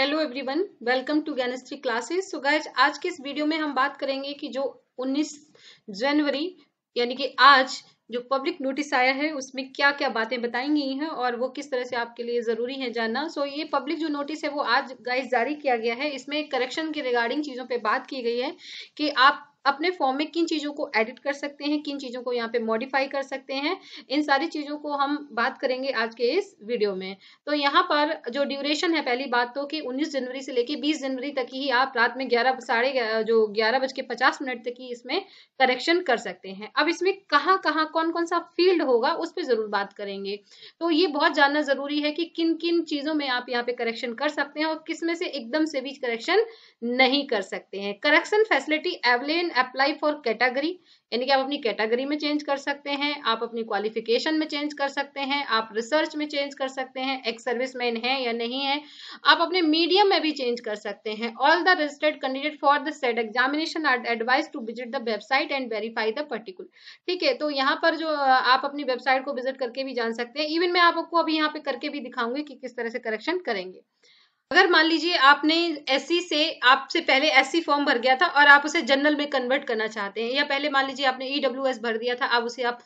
hello everyone welcome to गैनेस्ट्री classes so guys आज के इस वीडियो में हम बात करेंगे कि जो 19 जनवरी यानी कि आज जो पब्लिक नोटिस आया है उसमें क्या क्या बातें बताई गई हैं और वो किस तरह से आपके लिए ज़रूरी है जानना सो so, ये पब्लिक जो नोटिस है वो आज गाइज जारी किया गया है इसमें करेक्शन के रिगार्डिंग चीज़ों पे बात की गई है कि आप अपने फॉर्म में किन चीज़ों को एडिट कर सकते हैं किन चीज़ों को यहाँ पे मॉडिफाई कर सकते हैं इन सारी चीज़ों को हम बात करेंगे आज के इस वीडियो में तो यहाँ पर जो ड्यूरेशन है पहली बात तो कि 19 जनवरी से लेकर 20 जनवरी तक ही आप रात में ग्यारह साढ़े जो ग्यारह बज के पचास मिनट तक ही इसमें करेक्शन कर सकते हैं अब इसमें कहाँ कहाँ कौन कौन सा फील्ड होगा उस पर ज़रूर बात करेंगे तो ये बहुत जानना ज़रूरी है कि किन किन चीज़ों में आप यहाँ पे करेक्शन कर सकते हैं और किसमें से एकदम से भी करेक्शन नहीं कर सकते हैं करेक्शन फैसिलिटी एवलेन कैन अप्लाई फॉर कैटेगरी यानी कि आप अपनी कैटेगरी में चेंज कर सकते हैं आप अपनी क्वालिफिकेशन में चेंज कर सकते हैं आप रिसर्च में चेंज कर सकते हैं एक्स सर्विस मैन है या नहीं है आप अपने मीडियम में भी चेंज कर सकते हैं all the registered candidate for the SET examination are advise to visit the website and verify the particular ठीक है तो यहाँ पर जो आप अपनी वेबसाइट को विजिट करके भी जान सकते हैं इवन मैं आपको अभी यहाँ पे करके भी दिखाऊंगी कि किस तरह से करेक्शन करेंगे अगर मान लीजिए आपने एस से आपसे पहले एस फॉर्म भर गया था और आप उसे जनरल में कन्वर्ट करना चाहते हैं या पहले मान लीजिए आपने ई e भर दिया था अब उसे आप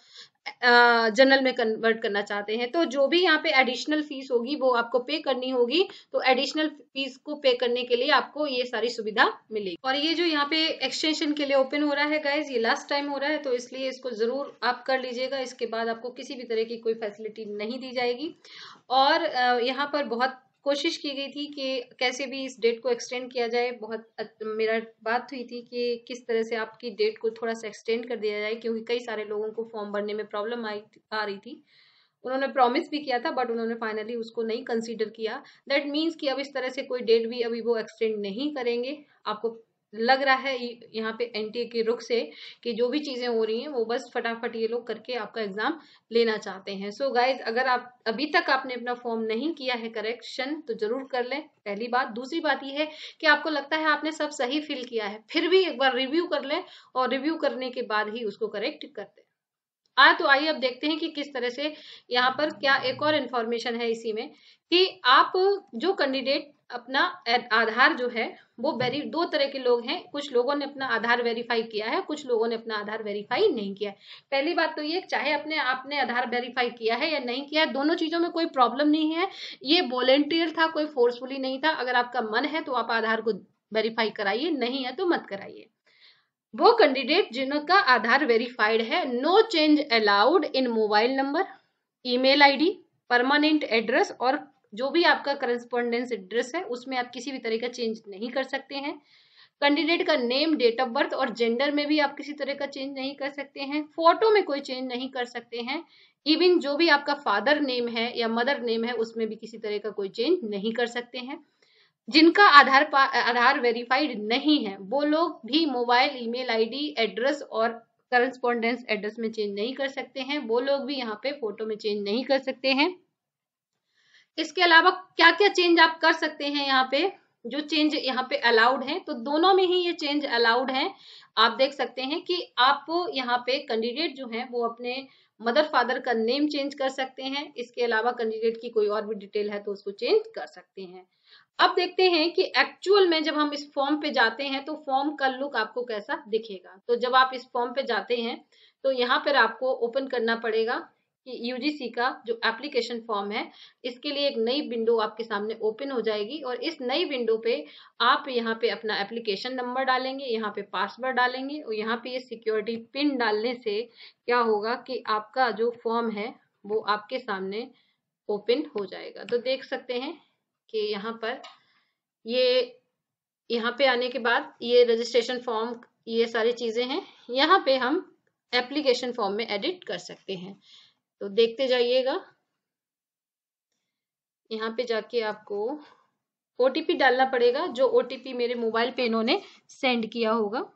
जनरल में कन्वर्ट करना चाहते हैं तो जो भी यहाँ पे एडिशनल फीस होगी वो आपको पे करनी होगी तो एडिशनल फीस को पे करने के लिए आपको ये सारी सुविधा मिलेगी और ये जो यहाँ पे एक्सटेंशन के लिए ओपन हो रहा है गाइज ये लास्ट टाइम हो रहा है तो इसलिए इसको जरूर आप कर लीजिएगा इसके बाद आपको किसी भी तरह की कोई फैसिलिटी नहीं दी जाएगी और यहाँ पर बहुत कोशिश की गई थी कि कैसे भी इस डेट को एक्सटेंड किया जाए बहुत मेरा बात हुई थी कि किस तरह से आपकी डेट को थोड़ा सा एक्सटेंड कर दिया जाए क्योंकि कई सारे लोगों को फॉर्म भरने में प्रॉब्लम आई आ रही थी उन्होंने प्रॉमिस भी किया था बट उन्होंने फाइनली उसको नहीं कंसीडर किया दैट मीन्स कि अब इस तरह से कोई डेट भी अभी वो एक्सटेंड नहीं करेंगे आपको लग रहा है यहाँ पे एनटीए के रुख से कि जो भी चीज़ें हो रही हैं वो बस फटाफट ये लोग करके आपका एग्ज़ाम लेना चाहते हैं सो so गाइज अगर आप अभी तक आपने अपना फॉर्म नहीं किया है करेक्शन तो ज़रूर कर लें पहली बात दूसरी बात ये है कि आपको लगता है आपने सब सही फिल किया है फिर भी एक बार रिव्यू कर लें और रिव्यू करने के बाद ही उसको करेक्ट कर दे आ तो आइए अब देखते हैं कि किस तरह से यहाँ पर क्या एक और इन्फॉर्मेशन है इसी में कि आप जो कैंडिडेट अपना आधार जो है वो वेरी दो तरह के लोग हैं कुछ लोगों ने अपना आधार वेरीफाई किया है कुछ लोगों ने अपना आधार वेरीफाई नहीं किया है पहली बात तो ये चाहे अपने आपने आधार वेरीफाई किया है या नहीं किया है दोनों चीज़ों में कोई प्रॉब्लम नहीं है ये वॉलेंटियर था कोई फोर्सफुली नहीं था अगर आपका मन है तो आप आधार को वेरीफाई कराइए नहीं है तो मत कराइए वो कैंडिडेट जिनका आधार वेरीफाइड है no change allowed in mobile number email ID permanent address और जो भी आपका करस्पॉन्डेंस एड्रेस है उसमें आप किसी भी तरह का चेंज नहीं कर सकते हैं कैंडिडेट का नेम डेट ऑफ बर्थ और जेंडर में भी आप किसी तरह का चेंज नहीं कर सकते हैं फोटो में कोई चेंज नहीं कर सकते हैं इवन जो भी आपका फादर नेम है या मदर नेम है उसमें भी किसी तरह का कोई चेंज नहीं कर सकते हैं जिनका आधार आधार वेरीफाइड नहीं है वो लोग भी मोबाइल ईमेल आईडी एड्रेस और करस्पॉन्डेंस एड्रेस में चेंज नहीं कर सकते हैं वो लोग भी यहाँ पे फोटो में चेंज नहीं कर सकते हैं इसके अलावा क्या क्या चेंज आप कर सकते हैं यहाँ पे जो चेंज यहाँ पे अलाउड है तो दोनों में ही ये चेंज अलाउड है आप देख सकते हैं कि आप यहाँ पे कैंडिडेट जो है वो अपने मदर फादर का नेम चेंज कर सकते हैं इसके अलावा कैंडिडेट की कोई और भी डिटेल है तो उसको चेंज कर सकते हैं अब देखते हैं कि एक्चुअल में जब हम इस फॉर्म पे जाते हैं तो फॉर्म का लुक आपको कैसा दिखेगा तो जब आप इस फॉर्म पे जाते हैं तो यहाँ पर आपको ओपन करना पड़ेगा कि यूजीसी का जो एप्लीकेशन फॉर्म है इसके लिए एक नई विंडो आपके सामने ओपन हो जाएगी और इस नई विंडो पे आप यहाँ पे अपना एप्लीकेशन नंबर डालेंगे यहाँ पे पासवर्ड डालेंगे और यहाँ पे ये सिक्योरिटी पिन डालने से क्या होगा कि आपका जो फॉर्म है वो आपके सामने ओपन हो जाएगा तो देख सकते हैं कि यहाँ पर ये यहाँ पे आने के बाद ये रजिस्ट्रेशन फॉर्म ये सारी चीज़ें हैं यहाँ पे हम एप्लीकेशन फॉर्म में एडिट कर सकते हैं तो देखते जाइएगा यहाँ पे जाके आपको ओटीपी डालना पड़ेगा जो ओटीपी मेरे मोबाइल पे इन्होंने सेंड किया होगा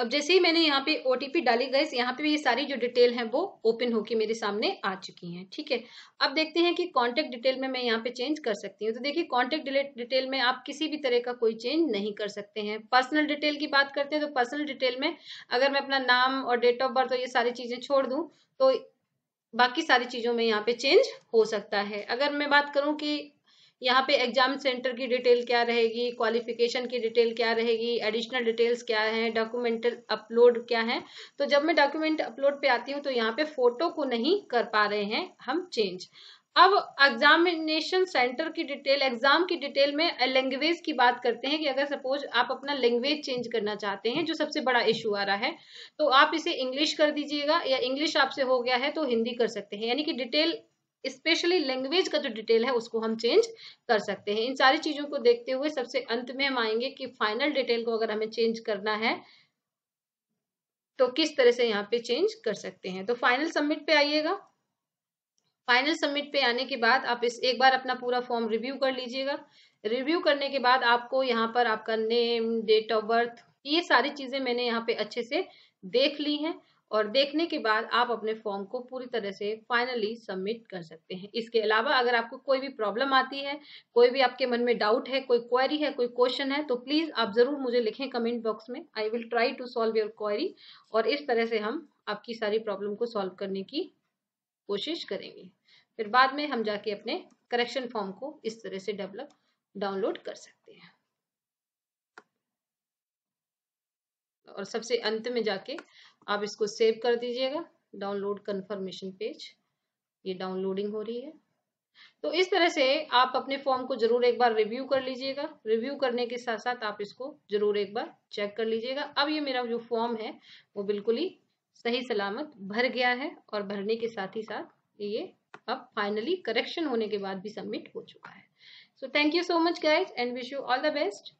अब जैसे ही मैंने यहाँ पे ओटीपी डाली गई यहाँ पे ये सारी जो डिटेल है वो ओपन होके मेरे सामने आ चुकी हैं ठीक है अब देखते हैं कि कॉन्टेक्ट डिटेल में मैं यहाँ पे चेंज कर सकती हूँ तो देखिए कॉन्टेक्ट डिटेल में आप किसी भी तरह का कोई चेंज नहीं कर सकते हैं पर्सनल डिटेल की बात करते हैं तो पर्सनल डिटेल में अगर मैं अपना नाम और डेट ऑफ बर्थ और ये सारी चीजें छोड़ दूँ तो बाकी सारी चीज़ों में यहाँ पे चेंज हो सकता है अगर मैं बात करूँ कि यहाँ पे एग्जाम सेंटर की डिटेल क्या रहेगी क्वालिफिकेशन की डिटेल क्या रहेगी एडिशनल डिटेल्स क्या है डॉक्यूमेंटल अपलोड क्या है तो जब मैं डॉक्यूमेंट अपलोड पे आती हूँ तो यहाँ पे फोटो को नहीं कर पा रहे हैं हम चेंज अब एग्जामिनेशन सेंटर की डिटेल एग्जाम की डिटेल में लैंग्वेज की बात करते हैं कि अगर सपोज आप अपना लैंग्वेज चेंज करना चाहते हैं जो सबसे बड़ा इशू आ रहा है तो आप इसे इंग्लिश कर दीजिएगा या इंग्लिश आपसे हो गया है तो हिंदी कर सकते हैं यानी कि डिटेल स्पेशली लैंग्वेज का जो डिटेल है उसको हम चेंज कर सकते हैं इन सारी चीज़ों को देखते हुए सबसे अंत में हम आएंगे कि फाइनल डिटेल को अगर हमें चेंज करना है तो किस तरह से यहाँ पे चेंज कर सकते हैं तो फाइनल सबमिट पे आइएगा फाइनल सबमिट पे आने के बाद आप इस एक बार अपना पूरा फॉर्म रिव्यू कर लीजिएगा रिव्यू करने के बाद आपको यहाँ पर आपका नेम डेट ऑफ बर्थ ये सारी चीज़ें मैंने यहाँ पे अच्छे से देख ली हैं और देखने के बाद आप अपने फॉर्म को पूरी तरह से फाइनली सबमिट कर सकते हैं इसके अलावा अगर आपको कोई भी प्रॉब्लम आती है कोई भी आपके मन में डाउट है कोई क्वेरी है कोई क्वेश्चन है तो प्लीज़ आप ज़रूर मुझे लिखें कमेंट बॉक्स में I will try to solve your query और इस तरह से हम आपकी सारी प्रॉब्लम को सॉल्व करने की कोशिश करेंगे फिर बाद में हम जाके अपने करेक्शन फॉर्म को इस तरह से डेवलप डाउनलोड कर सकते हैं और सबसे अंत में जाके आप इसको सेव कर दीजिएगा डाउनलोड कंफर्मेशन पेज ये डाउनलोडिंग हो रही है तो इस तरह से आप अपने फॉर्म को जरूर एक बार रिव्यू कर लीजिएगा रिव्यू करने के साथ साथ आप इसको जरूर एक बार चेक कर लीजिएगा अब ये मेरा जो फॉर्म है वो बिल्कुल ही सही सलामत भर गया है और भरने के साथ ही साथ ये अब फाइनली करेक्शन होने के बाद भी सबमिट हो चुका है so thank you so much guys and wish you all the best